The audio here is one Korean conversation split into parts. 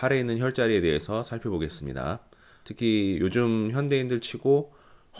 팔에 있는 혈자리에 대해서 살펴보겠습니다. 특히 요즘 현대인들 치고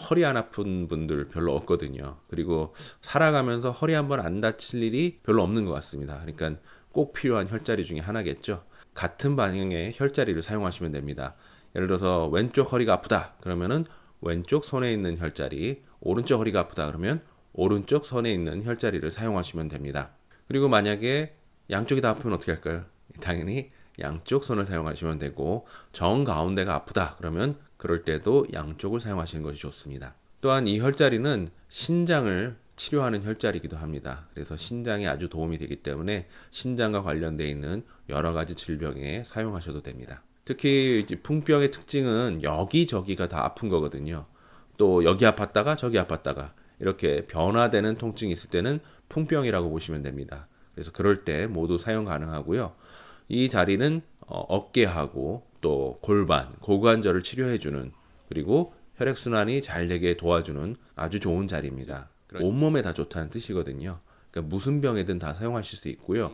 허리 안 아픈 분들 별로 없거든요. 그리고 살아가면서 허리 한번 안 다칠 일이 별로 없는 것 같습니다. 그러니까 꼭 필요한 혈자리 중에 하나겠죠. 같은 방향의 혈자리를 사용하시면 됩니다. 예를 들어서 왼쪽 허리가 아프다 그러면은 왼쪽 손에 있는 혈자리, 오른쪽 허리가 아프다 그러면 오른쪽 손에 있는 혈자리를 사용하시면 됩니다. 그리고 만약에 양쪽이 다 아프면 어떻게 할까요? 당연히 양쪽 손을 사용하시면 되고 정 가운데가 아프다 그러면 그럴 때도 양쪽을 사용하시는 것이 좋습니다. 또한 이 혈자리는 신장을 치료하는 혈자리이기도 합니다. 그래서 신장에 아주 도움이 되기 때문에 신장과 관련되어 있는 여러 가지 질병에 사용하셔도 됩니다. 특히 풍병의 특징은 여기저기가 다 아픈 거거든요. 또 여기 아팠다가 저기 아팠다가 이렇게 변화되는 통증이 있을 때는 풍병이라고 보시면 됩니다. 그래서 그럴 때 모두 사용 가능하고요. 이 자리는 어, 어깨하고 또 골반, 고관절을 치료해주는 그리고 혈액순환이 잘 되게 도와주는 아주 좋은 자리입니다. 그렇죠. 온몸에 다 좋다는 뜻이거든요. 그러니까 무슨 병에든 다 사용하실 수 있고요.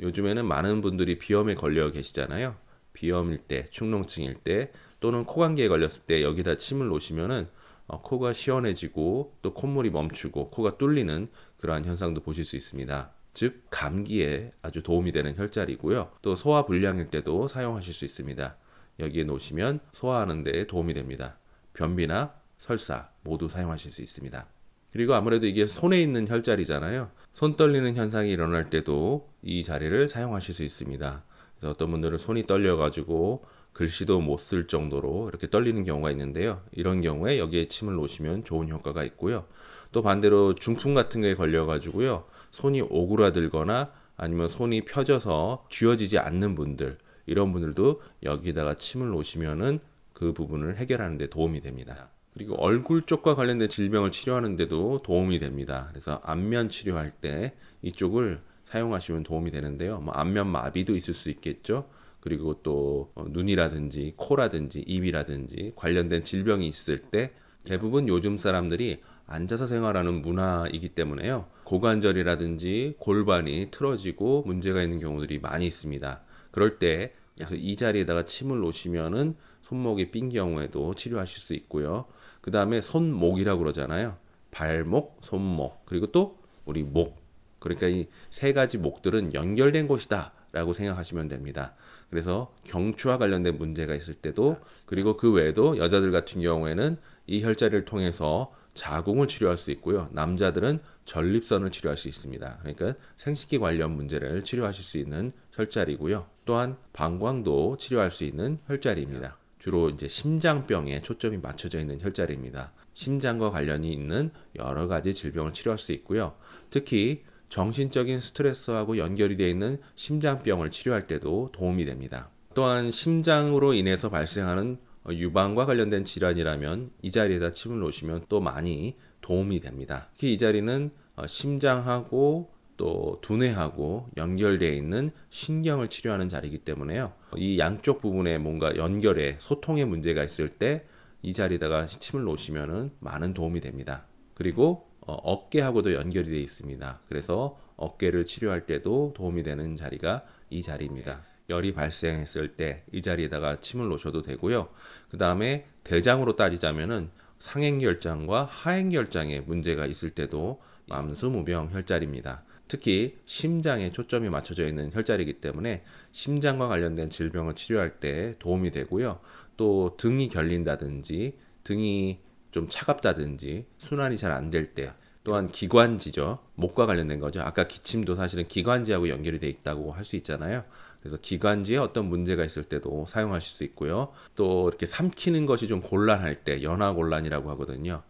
요즘에는 많은 분들이 비염에 걸려 계시잖아요. 비염일 때, 축농증일 때, 또는 코감기에 걸렸을 때 여기다 침을 놓으시면은 어, 코가 시원해지고 또 콧물이 멈추고 코가 뚫리는 그러한 현상도 보실 수 있습니다. 즉 감기에 아주 도움이 되는 혈자리고요. 또 소화 불량일 때도 사용하실 수 있습니다. 여기에 놓으시면 소화하는 데 도움이 됩니다. 변비나 설사 모두 사용하실 수 있습니다. 그리고 아무래도 이게 손에 있는 혈자리잖아요. 손 떨리는 현상이 일어날 때도 이 자리를 사용하실 수 있습니다. 그래서 어떤 분들은 손이 떨려가지고 글씨도 못 쓸 정도로 이렇게 떨리는 경우가 있는데요. 이런 경우에 여기에 침을 놓으시면 좋은 효과가 있고요. 또 반대로 중풍 같은 게 걸려가지고요. 손이 오그라들거나 아니면 손이 펴져서 쥐어지지 않는 분들 이런 분들도 여기다가 침을 놓으시면은 그 부분을 해결하는 데 도움이 됩니다. 그리고 얼굴 쪽과 관련된 질병을 치료하는데도 도움이 됩니다. 그래서 안면 치료할 때 이쪽을 사용하시면 도움이 되는데요. 뭐 안면 마비도 있을 수 있겠죠. 그리고 또 어, 눈이라든지 코라든지 입이라든지 관련된 질병이 있을 때 대부분 요즘 사람들이 앉아서 생활하는 문화이기 때문에요. 고관절이라든지 골반이 틀어지고 문제가 있는 경우들이 많이 있습니다. 그럴 때 그래서 이 자리에다가 침을 놓으시면은 손목이 삔 경우에도 치료하실 수 있고요. 그 다음에 손목이라고 그러잖아요. 발목, 손목, 그리고 또 우리 목. 그러니까 이 세 가지 목들은 연결된 것이다 라고 생각하시면 됩니다. 그래서 경추와 관련된 문제가 있을 때도 그리고 그 외에도 여자들 같은 경우에는 이 혈자리를 통해서 자궁을 치료할 수 있고요. 남자들은 전립선을 치료할 수 있습니다. 그러니까 생식기 관련 문제를 치료하실 수 있는 혈자리고요. 또한 방광도 치료할 수 있는 혈자리입니다. 주로 이제 심장병에 초점이 맞춰져 있는 혈자리입니다. 심장과 관련이 있는 여러 가지 질병을 치료할 수 있고요. 특히 정신적인 스트레스하고 연결이 되어 있는 심장병을 치료할 때도 도움이 됩니다. 또한 심장으로 인해서 발생하는 어, 유방과 관련된 질환이라면 이 자리에다 침을 놓으시면 또 많이 도움이 됩니다. 특히 이 자리는 어, 심장하고 또 두뇌하고 연결되어 있는 신경을 치료하는 자리이기 때문에요. 이 양쪽 부분에 뭔가 연결에 소통에 문제가 있을 때 이 자리에다가 침을 놓으시면 많은 도움이 됩니다. 그리고 어, 어깨하고도 연결이 되어 있습니다. 그래서 어깨를 치료할 때도 도움이 되는 자리가 이 자리입니다. 열이 발생했을 때 이 자리에다가 침을 놓으셔도 되고요. 그 다음에 대장으로 따지자면은 상행결장과 하행결장에 문제가 있을 때도 암수무병 혈자리입니다. 특히 심장에 초점이 맞춰져 있는 혈자리이기 때문에 심장과 관련된 질병을 치료할 때 도움이 되고요. 또 등이 결린다든지 등이 좀 차갑다든지 순환이 잘 안 될 때 또한 기관지죠. 목과 관련된 거죠. 아까 기침도 사실은 기관지하고 연결이 돼 있다고 할 수 있잖아요. 그래서 기관지에 어떤 문제가 있을 때도 사용하실 수 있고요. 또 이렇게 삼키는 것이 좀 곤란할 때 연화 곤란이라고 하거든요.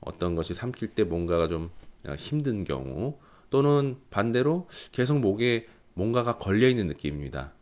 어떤 것이 삼킬 때 뭔가가 좀 어, 힘든 경우 또는 반대로 계속 목에 뭔가가 걸려 있는 느낌입니다.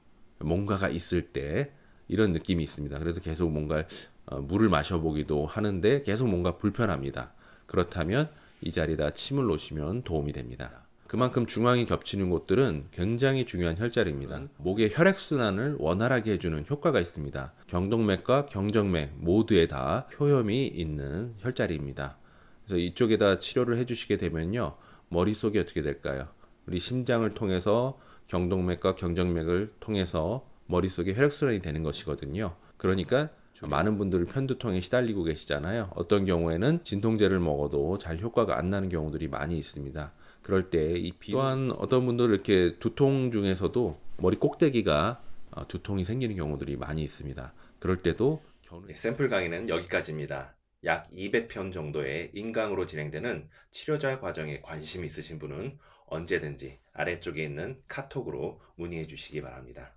뭔가가 있을 때 이런 느낌이 있습니다. 그래서 계속 뭔가 어, 물을 마셔보기도 하는데 계속 뭔가 불편합니다. 그렇다면 이 자리에다 침을 놓으시면 도움이 됩니다. 그만큼 중앙이 겹치는 곳들은 굉장히 중요한 혈자리입니다. 음. 목의 혈액순환을 원활하게 해주는 효과가 있습니다. 경동맥과 경정맥 모두에 다 효염이 있는 혈자리입니다. 그래서 이쪽에다 치료를 해주시게 되면요. 머릿속이 어떻게 될까요? 우리 심장을 통해서 경동맥과 경정맥을 통해서 머릿속에 혈액순환이 되는 것이거든요. 그러니까 많은 분들을 편두통에 시달리고 계시잖아요. 어떤 경우에는 진통제를 먹어도 잘 효과가 안 나는 경우들이 많이 있습니다. 그럴 때이비 또한 어떤 분들 이렇게 두통 중에서도 머리 꼭대기가 어, 두통이 생기는 경우들이 많이 있습니다. 그럴 때도 견우... 샘플 강의는 여기까지입니다. 약 200편 정도의 인강으로 진행되는 치료자 과정에 관심 있으신 분은 언제든지 아래쪽에 있는 카톡으로 문의해 주시기 바랍니다.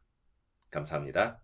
감사합니다.